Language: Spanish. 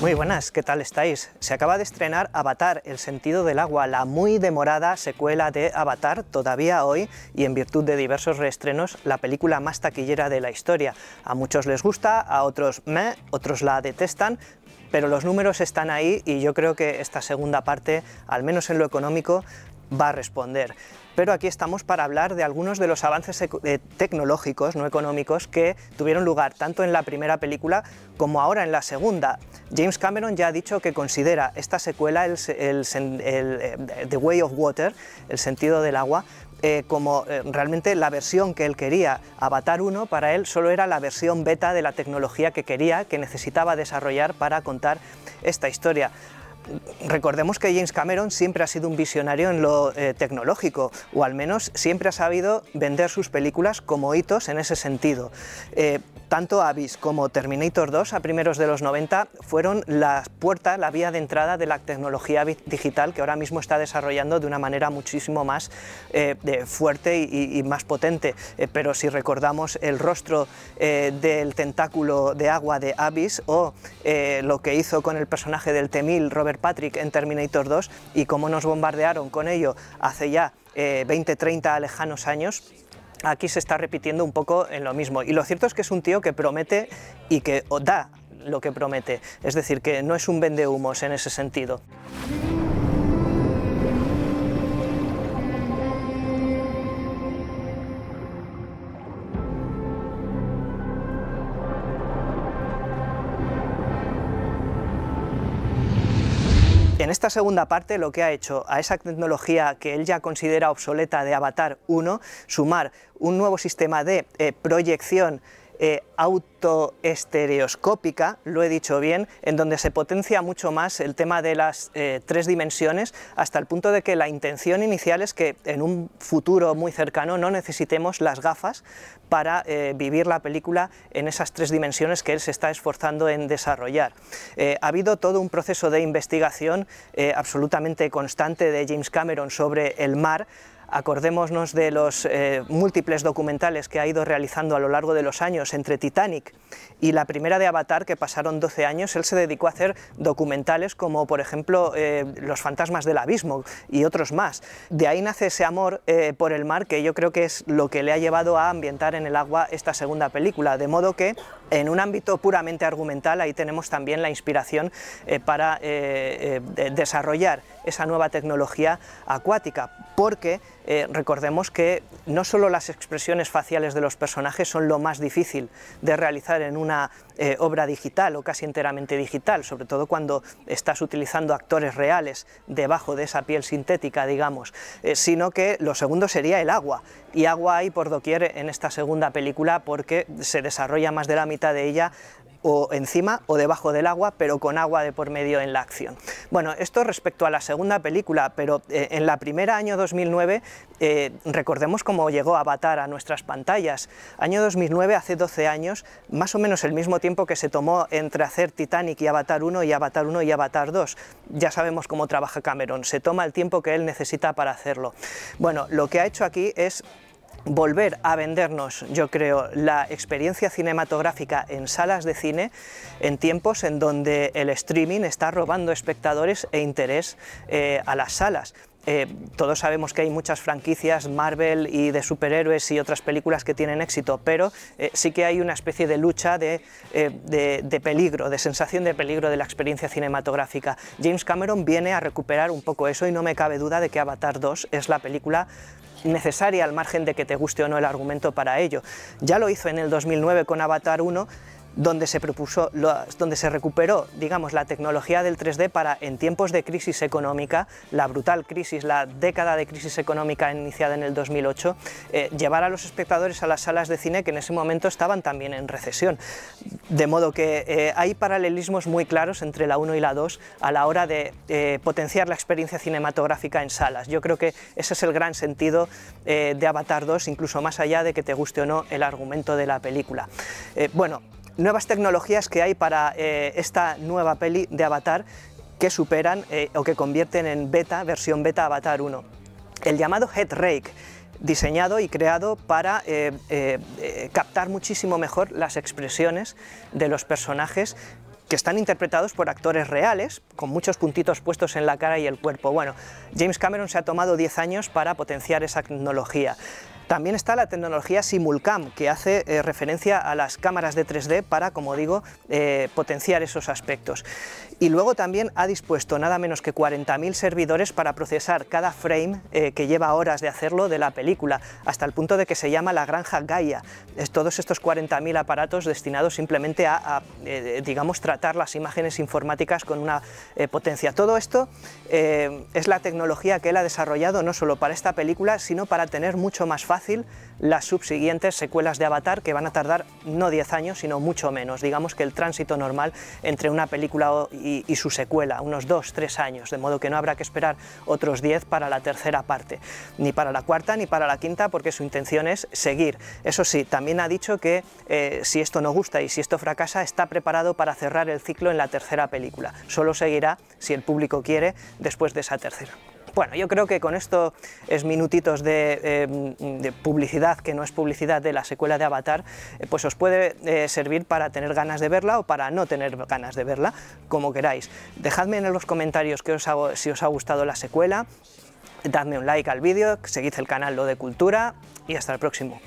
Muy buenas, ¿qué tal estáis? Se acaba de estrenar Avatar, El sentido del agua, la muy demorada secuela de Avatar, todavía hoy, y en virtud de diversos reestrenos, la película más taquillera de la historia. A muchos les gusta, a otros me, otros la detestan, pero los números están ahí y yo creo que esta segunda parte, al menos en lo económico, va a responder. Pero aquí estamos para hablar de algunos de los avances eh, tecnológicos, no económicos, que tuvieron lugar tanto en la primera película como ahora en la segunda. James Cameron ya ha dicho que considera esta secuela, eh, The Way of Water, el sentido del agua, eh, como realmente la versión que él quería, Avatar 1, para él solo era la versión beta de la tecnología que quería, que necesitaba desarrollar para contar esta historia recordemos que James Cameron siempre ha sido un visionario en lo eh, tecnológico, o al menos siempre ha sabido vender sus películas como hitos en ese sentido. Eh, tanto Abyss como Terminator 2 a primeros de los 90 fueron la puerta, la vía de entrada de la tecnología digital que ahora mismo está desarrollando de una manera muchísimo más eh, fuerte y, más potente. Eh, pero si recordamos el rostro eh, del tentáculo de agua de Abyss o lo que hizo con el personaje del Temil Robert Patrick en Terminator 2 y cómo nos bombardearon con ello hace ya 20, 30 lejanos años, aquí se está repitiendo un poco en lo mismo. Y lo cierto es que es un tío que promete y que da lo que promete. Es decir, que no es un humos en ese sentido. En esta segunda parte lo que ha hecho a esa tecnología que él ya considera obsoleta de Avatar 1, sumar un nuevo sistema de eh, proyección eh, autoestereoscópica, lo he dicho bien, en donde se potencia mucho más el tema de las eh, tres dimensiones, hasta el punto de que la intención inicial es que en un futuro muy cercano no necesitemos las gafas para eh, vivir la película en esas tres dimensiones que él se está esforzando en desarrollar. ha habido todo un proceso de investigación absolutamente constante de James Cameron sobre el mar, Acordémonos de los eh, múltiples documentales que ha ido realizando a lo largo de los años entre Titanic y la primera de Avatar, que pasaron 12 años, él se dedicó a hacer documentales como, por ejemplo, eh, Los fantasmas del abismo y otros más. De ahí nace ese amor eh, por el mar que yo creo que es lo que le ha llevado a ambientar en el agua esta segunda película, de modo que en un ámbito puramente argumental ahí tenemos también la inspiración para desarrollar esa nueva tecnología acuática, porque eh, recordemos que no solo las expresiones faciales de los personajes son lo más difícil de realizar en una eh, obra digital o casi enteramente digital, sobre todo cuando estás utilizando actores reales debajo de esa piel sintética, digamos, eh, sino que lo segundo sería el agua. Y agua hay por doquier en esta segunda película porque se desarrolla más de la mitad de ella o encima o debajo del agua, pero con agua de por medio en la acción. Bueno, esto respecto a la segunda película, pero eh, en la primera, año 2009, eh, recordemos cómo llegó Avatar a nuestras pantallas. Año 2009, hace 12 años, más o menos el mismo tiempo que se tomó entre hacer Titanic y Avatar 1 y Avatar 1 y Avatar 2. Ya sabemos cómo trabaja Cameron, se toma el tiempo que él necesita para hacerlo. Bueno, lo que ha hecho aquí es volver a vendernos, yo creo, la experiencia cinematográfica en salas de cine en tiempos en donde el streaming está robando espectadores e interés eh, a las salas. Eh, todos sabemos que hay muchas franquicias, Marvel y de superhéroes y otras películas que tienen éxito, pero eh, sí que hay una especie de lucha de, de, de, peligro, de sensación de peligro de la experiencia cinematográfica. James Cameron viene a recuperar un poco eso y no me cabe duda de que Avatar 2 es la película necesaria al margen de que te guste o no el argumento para ello. Ya lo hizo en el 2009 con Avatar 1 donde se, propuso, donde se recuperó digamos, la tecnología del 3D para, en tiempos de crisis económica, la brutal crisis, la década de crisis económica iniciada en el 2008, eh, llevar a los espectadores a las salas de cine que en ese momento estaban también en recesión. De modo que eh, hay paralelismos muy claros entre la 1 y la 2 a la hora de eh, potenciar la experiencia cinematográfica en salas. Yo creo que ese es el gran sentido de Avatar 2, incluso más allá de que te guste o no el argumento de la película. bueno, nuevas tecnologías que hay para eh, esta nueva peli de Avatar que superan eh, o que convierten en beta, versión beta Avatar 1. El llamado Head Rake, diseñado y creado para eh, captar muchísimo mejor las expresiones de los personajes que están interpretados por actores reales, con muchos puntitos puestos en la cara y el cuerpo. Bueno, James Cameron se ha tomado 10 años para potenciar esa tecnología. También está la tecnología Simulcam, que hace eh, referencia a las cámaras de 3D para, como digo, eh, potenciar esos aspectos. Y luego también ha dispuesto nada menos que 40.000 servidores para procesar cada frame eh, que lleva horas de hacerlo de la película, hasta el punto de que se llama la granja Gaia. Es, todos estos 40.000 aparatos destinados simplemente a, digamos, tratar las imágenes informáticas con una potencia. Todo esto es la tecnología que él ha desarrollado no solo para esta película, sino para tener mucho más fácil las subsiguientes secuelas de Avatar que van a tardar no 10 años, sino mucho menos. Digamos que el tránsito normal entre una película y, su secuela, unos 2-3 años, de modo que no habrá que esperar otros 10 para la tercera parte, ni para la cuarta ni para la quinta, porque su intención es seguir. Eso sí, también ha dicho que eh, si esto no gusta y si esto fracasa, está preparado para cerrar el ciclo en la tercera película. Solo seguirá, si el público quiere, después de esa tercera. Bueno, yo creo que con esto es minutitos em, de, publicidad, que no es publicidad de la secuela de Avatar, eh, pues os puede eh, servir para tener ganas de verla o para no tener ganas de verla, como queráis. Dejadme en los comentarios os hago, si os ha gustado la secuela, dadme un like al vídeo, seguid el canal Lo de Cultura y hasta el próximo.